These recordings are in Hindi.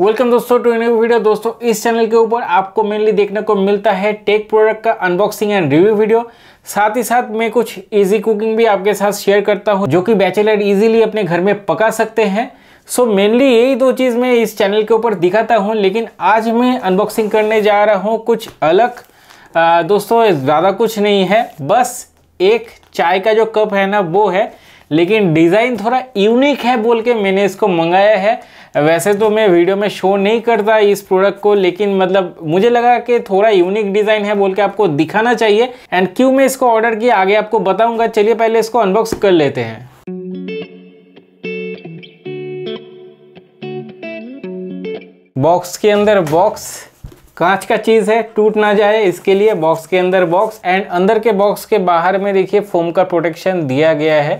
वेलकम दोस्तों टू न्यू वीडियो दोस्तों इस चैनल के ऊपर आपको मेनली देखने को मिलता है टेक प्रोडक्ट का अनबॉक्सिंग एंड रिव्यू वीडियो साथ ही साथ मैं कुछ इजी कुकिंग भी आपके साथ शेयर करता हूं जो कि बैचलर इजीली अपने घर में पका सकते हैं सो so, मेनली यही दो चीज़ मैं इस चैनल के ऊपर दिखाता हूँ लेकिन आज मैं अनबॉक्सिंग करने जा रहा हूँ कुछ अलग आ, दोस्तों ज़्यादा कुछ नहीं है बस एक चाय का जो कप है ना वो है लेकिन डिज़ाइन थोड़ा यूनिक है बोल के मैंने इसको मंगाया है वैसे तो मैं वीडियो में शो नहीं करता इस प्रोडक्ट को लेकिन मतलब मुझे लगा कि थोड़ा यूनिक डिज़ाइन है बोल के आपको दिखाना चाहिए एंड क्यों मैं इसको ऑर्डर किया आगे आपको बताऊंगा चलिए पहले इसको अनबॉक्स कर लेते हैं बॉक्स के अंदर बॉक्स कांच का चीज़ है टूट ना जाए इसके लिए बॉक्स के अंदर बॉक्स एंड अंदर के बॉक्स के बाहर में देखिए फोम का प्रोटेक्शन दिया गया है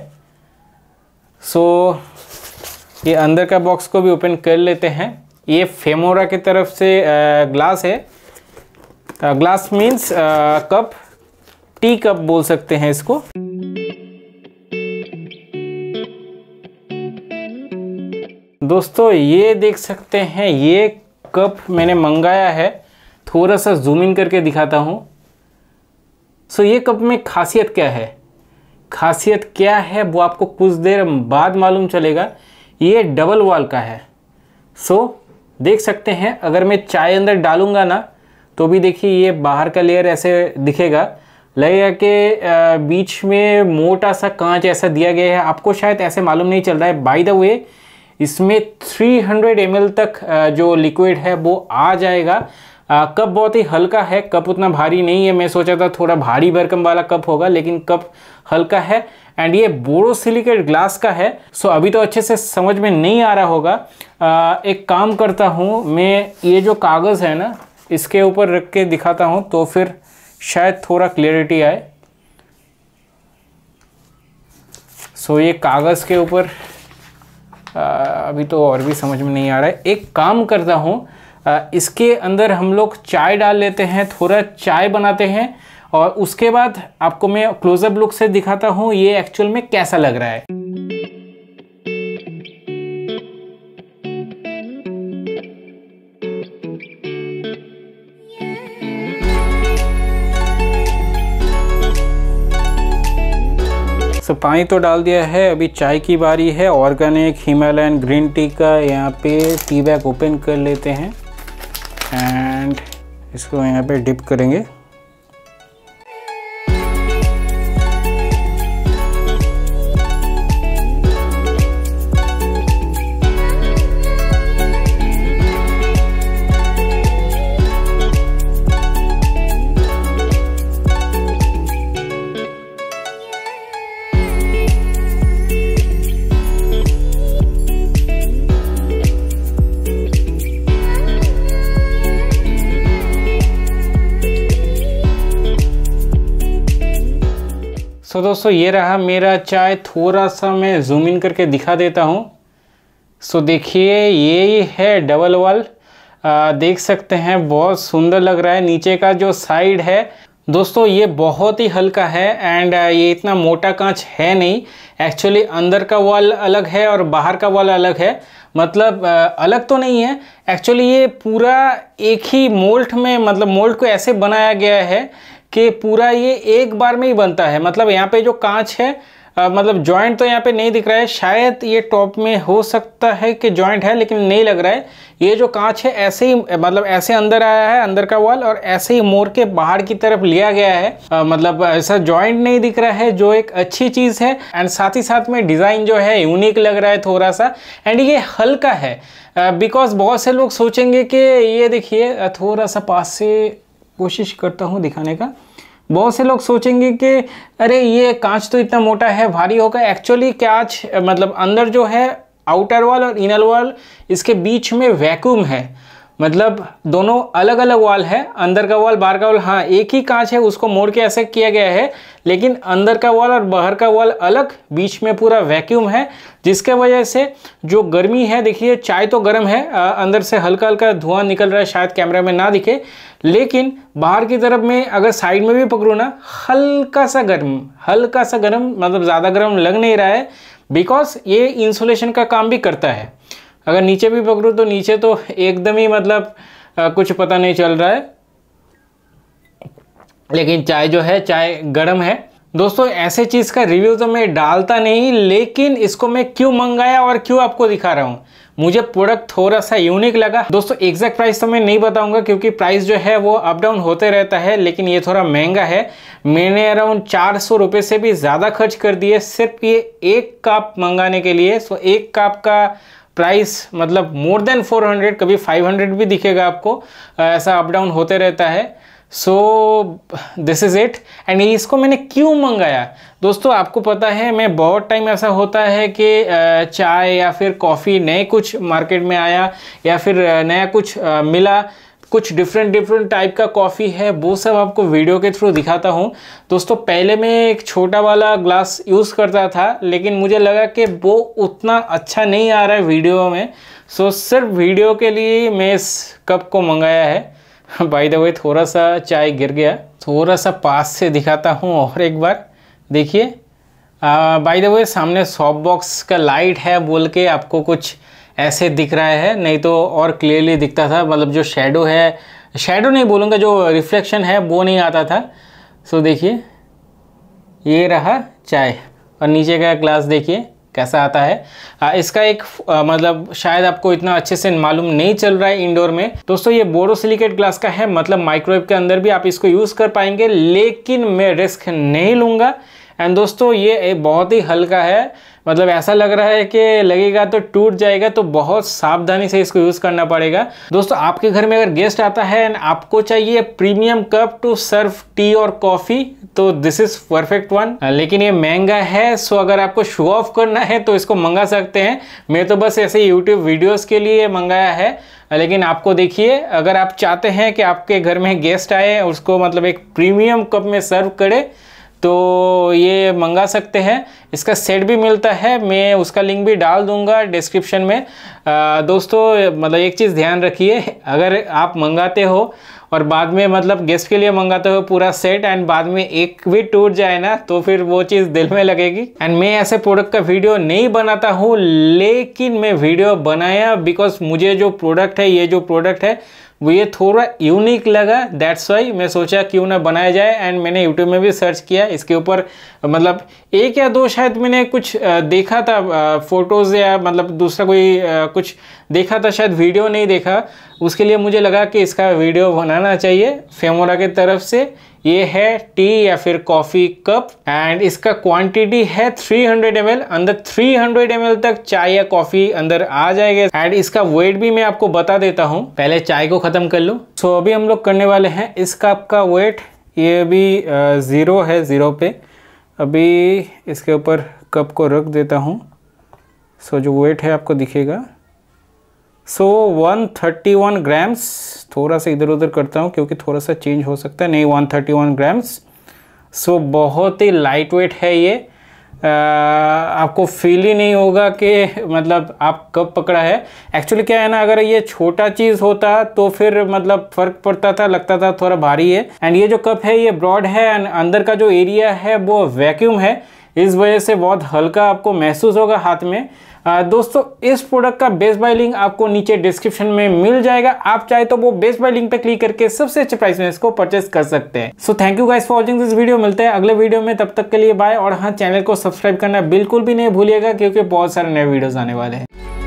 सो so, ये अंदर का बॉक्स को भी ओपन कर लेते हैं ये फेमोरा की तरफ से ग्लास है glass means cup tea cup बोल सकते हैं इसको दोस्तों ये देख सकते हैं ये कप मैंने मंगाया है थोड़ा सा जूम इन करके दिखाता हूँ सो ये कप में खासियत क्या है खासियत क्या है वो आपको कुछ देर बाद मालूम चलेगा ये डबल वॉल का है सो so, देख सकते हैं अगर मैं चाय अंदर डालूंगा ना तो भी देखिए ये बाहर का लेयर ऐसे दिखेगा लगेगा कि बीच में मोटा सा कांच ऐसा दिया गया है आपको शायद ऐसे मालूम नहीं चल रहा है बाय द वे इसमें 300 ml तक जो लिक्विड है वो आ जाएगा कप बहुत ही हल्का है कप उतना भारी नहीं है मैं सोचा था थोड़ा भारी भरकम वाला कप होगा लेकिन कप हल्का है एंड ये बोरोसिलिकेट ग्लास का है सो अभी तो अच्छे से समझ में नहीं आ रहा होगा आ, एक काम करता हूँ मैं ये जो कागज़ है ना इसके ऊपर रख के दिखाता हूँ तो फिर शायद थोड़ा क्लियरिटी आए सो ये कागज़ के ऊपर अभी तो और भी समझ में नहीं आ रहा है एक काम करता हूँ इसके अंदर हम लोग चाय डाल लेते हैं थोड़ा चाय बनाते हैं और उसके बाद आपको मैं क्लोजअप लुक से दिखाता हूँ ये एक्चुअल में कैसा लग रहा है सो पानी तो डाल दिया है अभी चाय की बारी है ऑर्गेनिक हिमालयन ग्रीन टी का यहाँ पे टी बैग ओपन कर लेते हैं एंड इसको यहाँ पे डिप करेंगे सो दोस्तों ये रहा मेरा चाय थोड़ा सा मैं जूम इन करके दिखा देता हूँ सो देखिए ये है डबल वाल देख सकते हैं बहुत सुंदर लग रहा है नीचे का जो साइड है दोस्तों ये बहुत ही हल्का है एंड ये इतना मोटा कांच है नहीं एक्चुअली अंदर का वॉल अलग है और बाहर का वॉल अलग है मतलब अलग तो नहीं है एक्चुअली ये पूरा एक ही मोल्ट में मतलब मोल्ट को ऐसे बनाया गया है कि पूरा ये एक बार में ही बनता है मतलब यहाँ पे जो कांच है आ, मतलब जॉइंट तो यहाँ पे नहीं दिख रहा है शायद ये टॉप में हो सकता है कि जॉइंट है लेकिन नहीं लग रहा है ये जो कांच है ऐसे ही मतलब ऐसे अंदर आया है अंदर का वॉल और ऐसे ही मोर के बाहर की तरफ लिया गया है आ, मतलब ऐसा जॉइंट नहीं दिख रहा है जो एक अच्छी चीज़ है एंड साथ ही साथ में डिज़ाइन जो है यूनिक लग रहा है थोड़ा सा एंड ये हल्का है बिकॉज बहुत से लोग सोचेंगे कि ये देखिए थोड़ा सा पास से कोशिश करता हूँ दिखाने का बहुत से लोग सोचेंगे कि अरे ये कांच तो इतना मोटा है भारी होगा एक्चुअली कांच मतलब अंदर जो है आउटर वॉल और इनर वॉल इसके बीच में वैक्यूम है मतलब दोनों अलग अलग वॉल है अंदर का वॉल बाहर का वॉल हाँ एक ही कांच है उसको मोड़ के ऐसे किया गया है लेकिन अंदर का वॉल और बाहर का वॉल अलग बीच में पूरा वैक्यूम है जिसके वजह से जो गर्मी है देखिए चाय तो गर्म है आ, अंदर से हल्का हल्का धुआं निकल रहा है शायद कैमरा में ना दिखे लेकिन बाहर की तरफ में अगर साइड में भी पकड़ूँ ना हल्का सा गर्म हल्का सा गर्म मतलब ज़्यादा गर्म लग नहीं रहा है बिकॉज ये इंसुलेशन का काम भी करता है अगर नीचे भी पकड़ूँ तो नीचे तो एकदम ही मतलब आ, कुछ पता नहीं चल रहा है लेकिन चाय जो है चाय गर्म है दोस्तों ऐसे चीज़ का रिव्यू तो मैं डालता नहीं लेकिन इसको मैं क्यों मंगाया और क्यों आपको दिखा रहा हूँ मुझे प्रोडक्ट थोड़ा सा यूनिक लगा दोस्तों एग्जैक्ट प्राइस तो मैं नहीं बताऊंगा क्योंकि प्राइस जो है वो अप डाउन होते रहता है लेकिन ये थोड़ा महंगा है मैंने अराउंड चार सौ रुपये से भी ज़्यादा खर्च कर दिए सिर्फ ये एक कप मंगाने के लिए सो एक कप का प्राइस मतलब मोर देन 400 कभी 500 भी दिखेगा आपको ऐसा अप डाउन होते रहता है so this is it and इसको मैंने क्यों मंगाया दोस्तों आपको पता है मैं बहुत टाइम ऐसा होता है कि चाय या फिर कॉफ़ी नए कुछ मार्केट में आया या फिर नया कुछ मिला कुछ डिफरेंट डिफरेंट टाइप का कॉफ़ी है वो सब आपको वीडियो के थ्रू दिखाता हूँ दोस्तों पहले मैं एक छोटा वाला ग्लास यूज़ करता था लेकिन मुझे लगा कि वो उतना अच्छा नहीं आ रहा है वीडियो में सो सिर्फ वीडियो के लिए मैं इस कप को मंगाया है बाय द वे थोड़ा सा चाय गिर गया थोड़ा सा पास से दिखाता हूँ और एक बार देखिए बाय द वे सामने सॉफ्ट बॉक्स का लाइट है बोल के आपको कुछ ऐसे दिख रहा है नहीं तो और क्लियरली दिखता था मतलब जो शेडो है शेडो नहीं बोलूँगा जो रिफ्लेक्शन है वो नहीं आता था सो देखिए ये रहा चाय और नीचे का ग्लास देखिए कैसा आता है आ, इसका एक आ, मतलब शायद आपको इतना अच्छे से मालूम नहीं चल रहा है इंडोर में दोस्तों ये बोरोसिलिकेट ग्लास का है मतलब माइक्रोवेव के अंदर भी आप इसको यूज़ कर पाएंगे लेकिन मैं रिस्क नहीं लूँगा एंड दोस्तों ये बहुत ही हल्का है मतलब ऐसा लग रहा है कि लगेगा तो टूट जाएगा तो बहुत सावधानी से इसको यूज़ करना पड़ेगा दोस्तों आपके घर में अगर गेस्ट आता है एंड आपको चाहिए premium cup to serve tea और कॉफ़ी तो दिस इज़ परफेक्ट वन लेकिन ये महंगा है सो अगर आपको शो ऑफ करना है तो इसको मंगा सकते हैं मैं तो बस ऐसे यूट्यूब वीडियोज़ के लिए मंगाया है लेकिन आपको देखिए अगर आप चाहते हैं कि आपके घर में गेस्ट आए उसको मतलब एक प्रीमियम कप में सर्व करे तो ये मंगा सकते हैं इसका सेट भी मिलता है मैं उसका लिंक भी डाल दूंगा डिस्क्रिप्शन में आ, दोस्तों मतलब एक चीज़ ध्यान रखिए अगर आप मंगाते हो और बाद में मतलब गेस्ट के लिए मंगाते हो पूरा सेट एंड बाद में एक भी टूट जाए ना तो फिर वो चीज़ दिल में लगेगी एंड मैं ऐसे प्रोडक्ट का वीडियो नहीं बनाता हूँ लेकिन मैं वीडियो बनाया बिकॉज मुझे जो प्रोडक्ट है ये जो प्रोडक्ट है वो ये थोड़ा यूनिक लगा दैट्स वाई मैं सोचा क्यों ना बनाया जाए एंड मैंने यूट्यूब में भी सर्च किया इसके ऊपर मतलब एक या दो शायद मैंने कुछ देखा था फ़ोटोज़ या मतलब दूसरा कोई कुछ देखा था शायद वीडियो नहीं देखा उसके लिए मुझे लगा कि इसका वीडियो बनाना चाहिए फेमोरा के तरफ से ये है टी या फिर कॉफ़ी कप एंड इसका क्वांटिटी है 300 हंड्रेड अंदर 300 हंड्रेड तक चाय या कॉफ़ी अंदर आ जाएगा एंड इसका वेट भी मैं आपको बता देता हूँ पहले चाय को ख़त्म कर लूँ सो so, अभी हम लोग करने वाले हैं इस कप का वेट ये अभी ज़ीरो है ज़ीरो पे अभी इसके ऊपर कप को रख देता हूँ सो so, जो वेट है आपको दिखेगा so one thirty one grams थोड़ा सा इधर उधर करता हूँ क्योंकि थोड़ा सा चेंज हो सकता है नहीं one thirty one grams so बहुत ही लाइट वेट है ये आ, आपको फील ही नहीं होगा कि मतलब आप कब पकड़ा है एक्चुअली क्या है ना अगर ये छोटा चीज़ होता तो फिर मतलब फ़र्क पड़ता था लगता था थोड़ा भारी है एंड ये जो कप है ये ब्रॉड है एंड अंदर का जो एरिया है वो वैक्यूम है इस वजह से बहुत हल्का आपको महसूस होगा हाथ में दोस्तों इस प्रोडक्ट का बेस्ट बाय लिंक आपको नीचे डिस्क्रिप्शन में मिल जाएगा आप चाहे तो वो बेस्ट बाय लिंक पे क्लिक करके सबसे अच्छे प्राइस में इसको परचेस कर सकते हैं so thank you guys for watching this video मिलते हैं अगले वीडियो में तब तक के लिए बाय और हाँ चैनल को सब्सक्राइब करना बिल्कुल भी नहीं भूलिएगा क्योंकि बहुत सारे नए वीडियोज आने वाले हैं